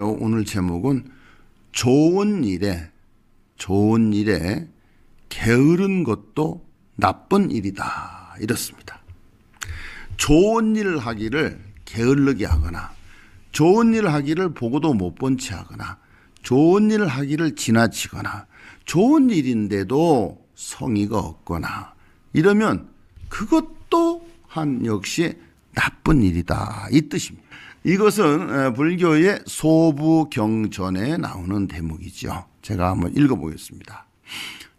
오늘 제목은 좋은 일에 좋은 일에 게으른 것도 나쁜 일이다 이렇습니다. 좋은 일을 하기를 게을르게 하거나 좋은 일을 하기를 보고도 못 본 채 하거나 좋은 일을 하기를 지나치거나 좋은 일인데도 성의가 없거나 이러면 그것도 한 역시 나쁜 일이다 이 뜻입니다. 이것은 불교의 소부경전에 나오는 대목이죠. 제가 한번 읽어보겠습니다.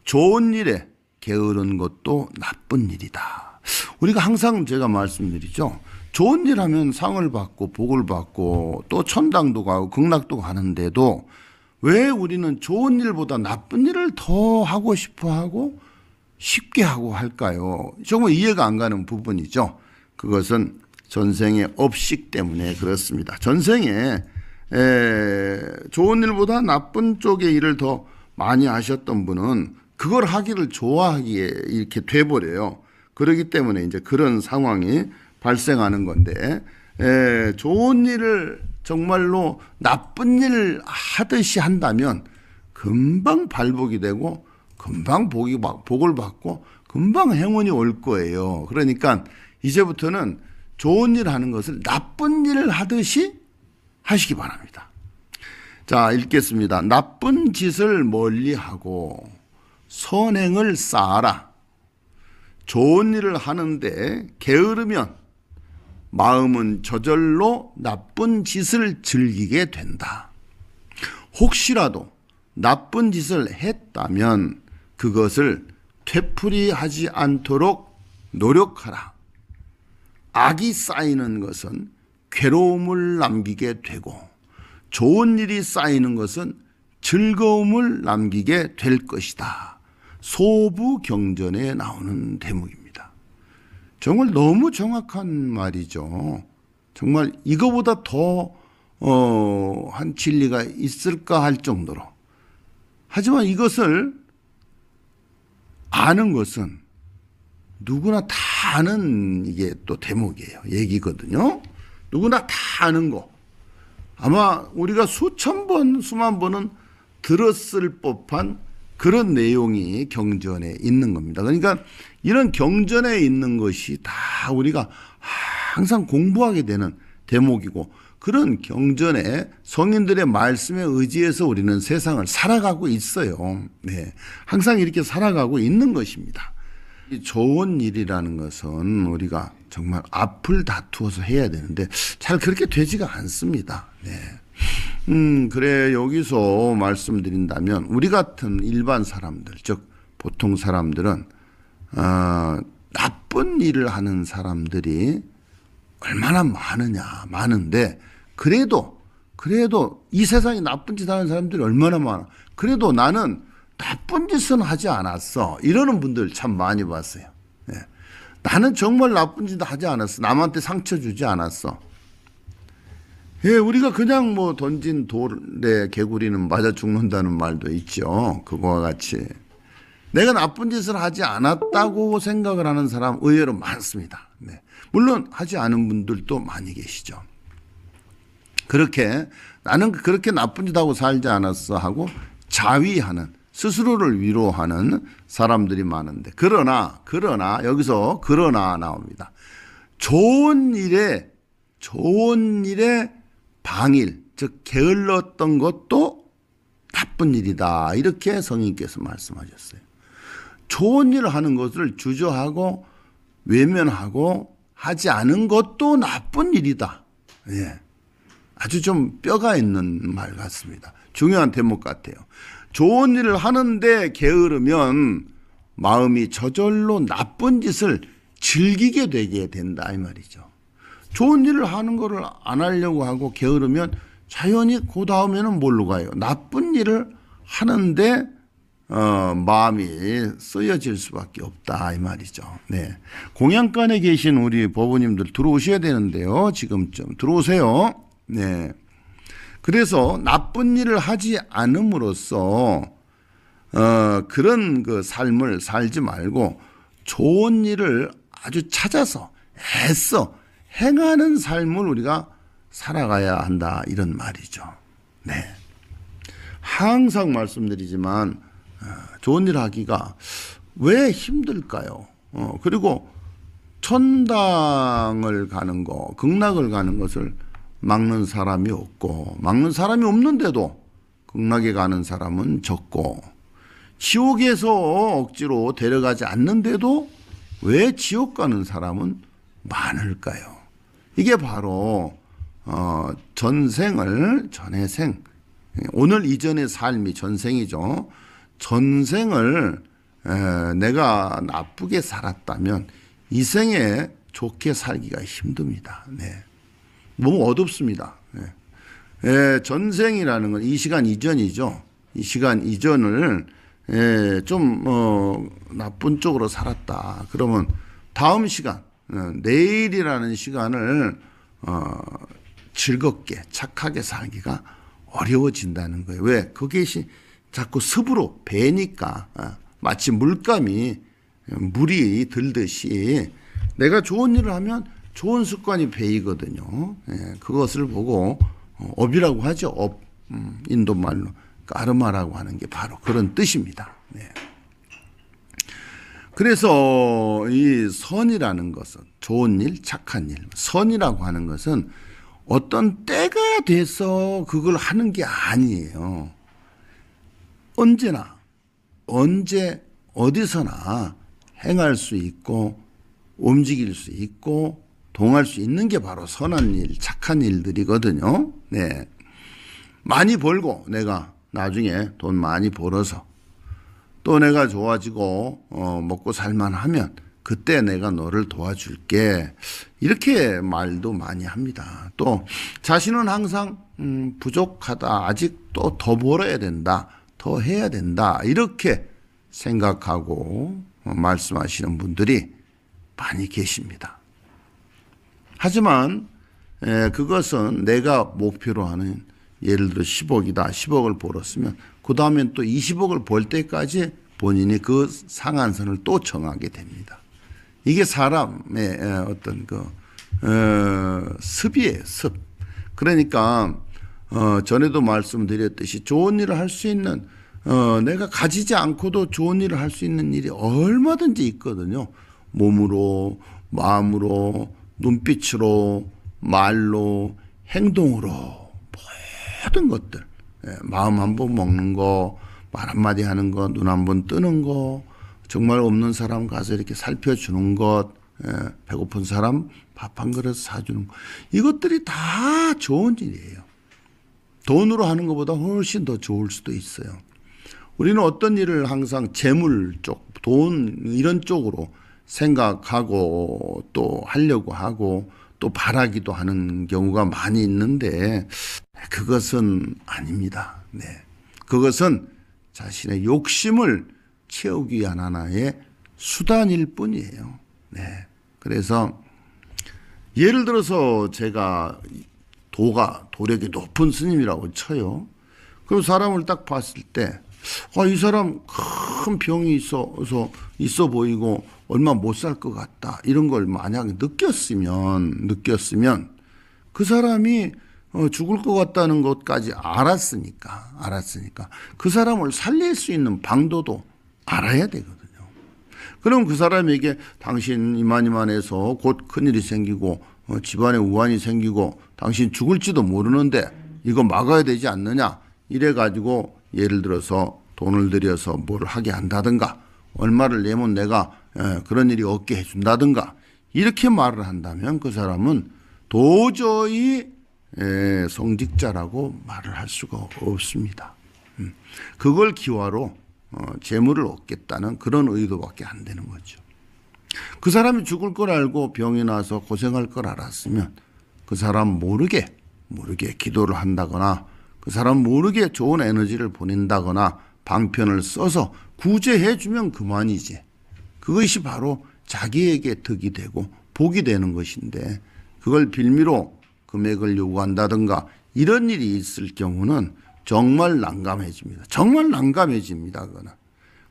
좋은 일에 게으른 것도 나쁜 일이다. 우리가 항상 제가 말씀드리죠. 좋은 일 하면 상을 받고 복을 받고 또 천당도 가고 극락도 가는데도 왜 우리는 좋은 일보다 나쁜 일을 더 하고 싶어 하고 쉽게 하고 할까요? 정말 이해가 안 가는 부분이죠. 그것은 전생의 업식 때문에 그렇습니다. 전생에 에, 좋은 일보다 나쁜 쪽의 일을 더 많이 하셨던 분은 그걸 하기를 좋아하기에 이렇게 돼버려요. 그러기 때문에 이제 그런 상황이 발생하는 건데 에, 좋은 일을 정말로 나쁜 일 하듯이 한다면 금방 발복이 되고 금방 복이 복을 받고 금방 행운이 올 거예요. 그러니까 이제부터는 좋은 일 하는 것을 나쁜 일을 하듯이 하시기 바랍니다. 자, 읽겠습니다. 나쁜 짓을 멀리 하고 선행을 쌓아라. 좋은 일을 하는데 게으르면 마음은 저절로 나쁜 짓을 즐기게 된다. 혹시라도 나쁜 짓을 했다면 그것을 되풀이하지 않도록 노력하라. 악이 쌓이는 것은 괴로움을 남기게 되고 좋은 일이 쌓이는 것은 즐거움을 남기게 될 것이다. 소부경전에 나오는 대목입니다. 정말 너무 정확한 말이죠. 정말 이거보다 더, 어, 진리가 있을까 할 정도로. 하지만 이것을 아는 것은 누구나 다 아는 이게 또 대목이에요. 얘기거든요. 누구나 다 아는 거. 아마 우리가 수천 번, 수만 번은 들었을 법한 그런 내용이 경전에 있는 겁니다. 그러니까 이런 경전에 있는 것이 다 우리가 항상 공부하게 되는 대목이고 그런 경전에 성인들의 말씀에 의지해서 우리는 세상을 살아가고 있어요. 네. 항상 이렇게 살아가고 있는 것입니다. 이 좋은 일이라는 것은 우리가 정말 앞을 다투어서 해야 되는데 잘 그렇게 되지가 않습니다. 네. 음, 그래 여기서 말씀드린다면 우리 같은 일반 사람들, 즉 보통 사람들은 어, 나쁜 일을 하는 사람들이 얼마나 많으냐, 많은데 그래도 그래도 이 세상에 나쁜 짓 하는 사람들이 얼마나 많아. 그래도 나는 나쁜 짓은 하지 않았어. 이러는 분들 참 많이 봤어요. 예. 나는 정말 나쁜 짓 하지 않았어. 남한테 상처 주지 않았어. 예, 우리가 그냥 뭐 던진 돌에 개구리는 맞아 죽는다는 말도 있죠. 그거와 같이. 내가 나쁜 짓을 하지 않았다고 생각을 하는 사람 의외로 많습니다. 네. 물론 하지 않은 분들도 많이 계시죠. 그렇게 나는 그렇게 나쁜 짓 하고 살지 않았어 하고 자위하는 스스로를 위로하는 사람들이 많은데 그러나 그러나 여기서 그러나 나옵니다. 좋은 일에 좋은 일에 방일 즉 게을렀던 것도 나쁜 일이다 이렇게 성인께서 말씀하셨어요. 좋은 일을 하는 것을 주저하고 외면하고 하지 않은 것도 나쁜 일이다. 예. 아주 좀 뼈가 있는 말 같습니다. 중요한 대목 같아요. 좋은 일을 하는데 게으르면 마음이 저절로 나쁜 짓을 즐기게 되게 된다 이 말이죠. 좋은 일을 하는 것을 안 하려고 하고 게으르면 자연히 그 다음에는 뭘로 가요? 나쁜 일을 하는데 어, 마음이 쓰여질 수밖에 없다 이 말이죠. 네, 공양간에 계신 우리 부부님들 들어오셔야 되는데요. 지금쯤 들어오세요. 네. 그래서 나쁜 일을 하지 않음으로써 어, 그런 그 삶을 살지 말고 좋은 일을 아주 찾아서 했어 행하는 삶을 우리가 살아가야 한다 이런 말이죠. 네. 항상 말씀드리지만 어, 좋은 일 하기가 왜 힘들까요? 어, 그리고 천당을 가는 거, 극락을 가는 것을 막는 사람이 없고 막는 사람이 없는데도 극락에 가는 사람은 적고 지옥에서 억지로 데려가지 않는데도 왜 지옥 가는 사람은 많을까요? 이게 바로 어, 전생을 전의 생 오늘 이전의 삶이 전생이죠. 전생을 에, 내가 나쁘게 살았다면 이 생에 좋게 살기가 힘듭니다. 네. 너무 어둡습니다. 예, 예 전생이라는 건 이 시간 이전이죠. 이 시간 이전을 예, 좀 어, 나쁜 쪽으로 살았다. 그러면 다음 시간 어, 내일이라는 시간을 어, 즐겁게 착하게 살기가 어려워진다는 거예요. 왜? 그게 자꾸 습으로 배니까 어, 마치 물감이 어, 물이 들듯이 내가 좋은 일을 하면 좋은 습관이 배이거든요. 예, 그것을 보고 어, 업이라고 하죠. 업 음, 인도 말로 까르마라고 하는 게 바로 그런 뜻입니다. 예. 그래서 이 선이라는 것은 좋은 일, 착한 일, 선이라고 하는 것은 어떤 때가 돼서 그걸 하는 게 아니에요. 언제나 언제 어디서나 행할 수 있고 움직일 수 있고 동할 수 있는 게 바로 선한 일, 착한 일들이거든요. 네. 많이 벌고 내가 나중에 돈 많이 벌어서 또 내가 좋아지고 어, 먹고 살만 하면 그때 내가 너를 도와줄게. 이렇게 말도 많이 합니다. 또 자신은 항상 음, 부족하다. 아직 또 더 벌어야 된다. 더 해야 된다. 이렇게 생각하고 말씀하시는 분들이 많이 계십니다. 하지만 에, 예, 그것은 내가 목표로 하는 예를 들어 10억이다. 10억을 벌었으면 그다음에또 20억을 벌 때까지 본인이 그 상한선을 또 정하게 됩니다. 이게 사람의 예, 어떤 그 어, 습이에요. 습. 그러니까 어, 전에도 말씀드렸듯이 좋은 일을 할 수 있는 어, 내가 가지지 않고도 좋은 일을 할 수 있는 일이 얼마든지 있거든요. 몸으로, 마음으로, 눈빛으로 말로 행동으로 모든 것들 예, 마음 한 번 먹는 거 말 한마디 하는 거 눈 한 번 뜨는 거 정말 없는 사람 가서 이렇게 살펴주는 것 예, 배고픈 사람 밥 한 그릇 사주는 것 이것들이 다 좋은 일이에요. 돈으로 하는 것보다 훨씬 더 좋을 수도 있어요. 우리는 어떤 일을 항상 재물 쪽, 돈 이런 쪽으로 생각하고 또 하려고 하고 또 바라기도 하는 경우가 많이 있는데 그것은 아닙니다. 네. 그것은 자신의 욕심을 채우기 위한 하나의 수단일 뿐이에요. 네. 그래서 예를 들어서 제가 도가 도력이 높은 스님이라고 쳐요. 그럼 사람을 딱 봤을 때 아, 이 사람 큰 병이 있어서 있어 보이고 얼마 못 살 것 같다. 이런 걸 만약에 느꼈으면, 느꼈으면 그 사람이 어, 죽을 것 같다는 것까지 알았으니까, 알았으니까 그 사람을 살릴 수 있는 방도도 알아야 되거든요. 그럼 그 사람에게 당신 이만 이만해서 곧 큰일이 생기고 어, 집안에 우환이 생기고 당신 죽을지도 모르는데 이거 막아야 되지 않느냐 이래 가지고 예를 들어서 돈을 들여서 뭘 하게 한다든가 얼마를 내면 내가 예, 그런 일이 없게 해준다든가 이렇게 말을 한다면 그 사람은 도저히 예, 성직자라고 말을 할 수가 없습니다. 음, 그걸 기화로 어, 재물을 얻겠다는 그런 의도밖에 안 되는 거죠. 그 사람이 죽을 걸 알고 병이 나서 고생할 걸 알았으면 그 사람 모르게 모르게 기도를 한다거나 그 사람 모르게 좋은 에너지를 보낸다거나 방편을 써서 구제해 주면 그만이지. 그것이 바로 자기에게 득이 되고 복이 되는 것인데 그걸 빌미로 금액을 요구한다든가 이런 일이 있을 경우는 정말 난감해집니다. 정말 난감해집니다. 그거는.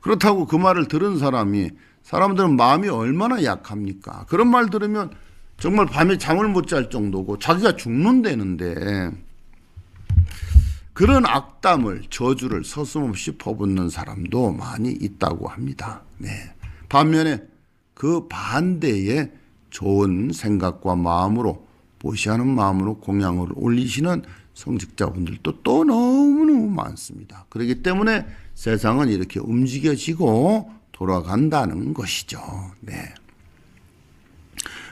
그렇다고 그 말을 들은 사람이 사람들은 마음이 얼마나 약합니까? 그런 말 들으면 정말 밤에 잠을 못 잘 정도고 자기가 죽는다는데 그런 악담을 저주를 서슴없이 퍼붓는 사람도 많이 있다고 합니다. 네. 반면에 그 반대의 좋은 생각과 마음으로 보시하는 마음으로 공양을 올리시는 성직자분들도 또 너무너무 많습니다. 그렇기 때문에 세상은 이렇게 움직여지고 돌아간다는 것이죠. 네.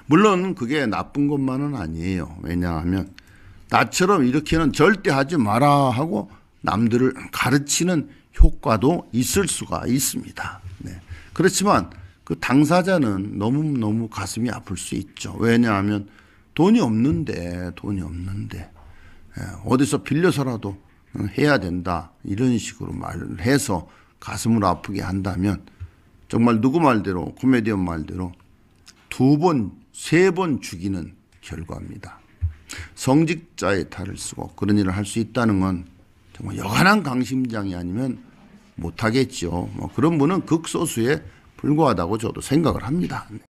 물론 그게 나쁜 것만은 아니에요. 왜냐하면 나처럼 이렇게는 절대 하지 마라 하고 남들을 가르치는 효과도 있을 수가 있습니다. 네. 그렇지만 그 당사자는 너무너무 가슴이 아플 수 있죠. 왜냐하면 돈이 없는데, 돈이 없는데, 예, 어디서 빌려서라도 어, 해야 된다. 이런 식으로 말을 해서 가슴을 아프게 한다면 정말 누구 말대로, 코미디언 말대로 두 번, 세 번 죽이는 결과입니다. 성직자의 탈을 쓰고 그런 일을 할 수 있다는 건 정말 여간한 강심장이 아니면 못하겠죠. 뭐 그런 분은 극소수에 불과하다고 저도 생각을 합니다. 네.